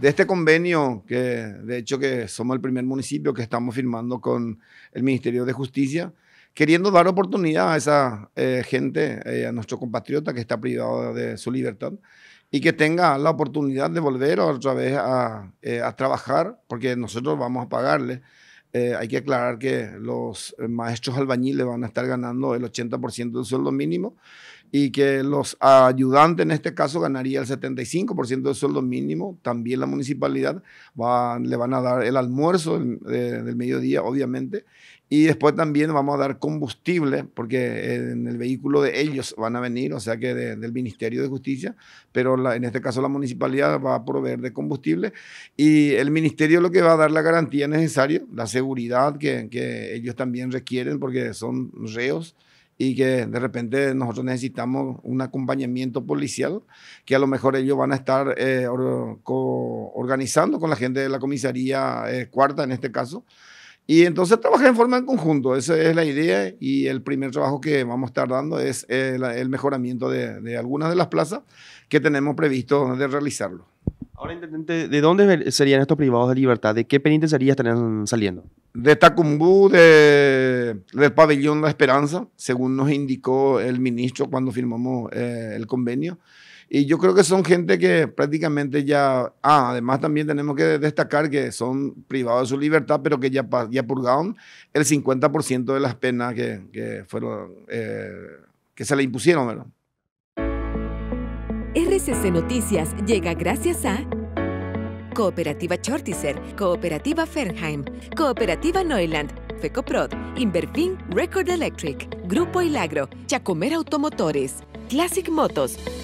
de este convenio, que de hecho que somos el primer municipio que estamos firmando con el Ministerio de Justicia, queriendo dar oportunidad a esa eh, gente, eh, a nuestro compatriota que está privado de su libertad, y que tenga la oportunidad de volver otra vez a, eh, a trabajar, porque nosotros vamos a pagarle. hay que aclarar que los maestros albañiles van a estar ganando el 80% del sueldo mínimo y que los ayudantes en este caso ganaría el 75% del sueldo mínimo, también la municipalidad le van a dar el almuerzo eh, del, mediodía, obviamente, y después también vamos a dar combustible, porque en el vehículo de ellos van a venir, o sea que del Ministerio de Justicia, pero en este caso la municipalidad va a proveer de combustible y el Ministerio lo que va a dar la garantía necesaria, la seguridad que ellos también requieren porque son reos y que de repente nosotros necesitamos un acompañamiento policial que a lo mejor ellos van a estar eh, organizando con la gente de la comisaría eh, cuarta en este caso. Y entonces trabajar en forma en conjunto, esa es la idea y el primer trabajo que vamos a estar dando es eh, el, mejoramiento de, de, algunas de las plazas que tenemos previsto de realizarlo. Ahora, Intendente, ¿de dónde serían estos privados de libertad? ¿De qué penitenciaría estarían saliendo? de Tacumbú, de, del pabellón La Esperanza, según nos indicó el ministro cuando firmamos eh, el convenio. Y yo creo que son gente que prácticamente ya, ah, además también tenemos que destacar que son privados de su libertad, pero que ya, ya purgaron el 50% de las penas que, fueron, eh, que se le impusieron, RCC Noticias llega gracias a... Cooperativa Chortizer, Cooperativa Fernheim, Cooperativa Neuland, FECOPROD, Inverfin Record Electric, Grupo Ilagro, Chacomer Automotores, Classic Motos,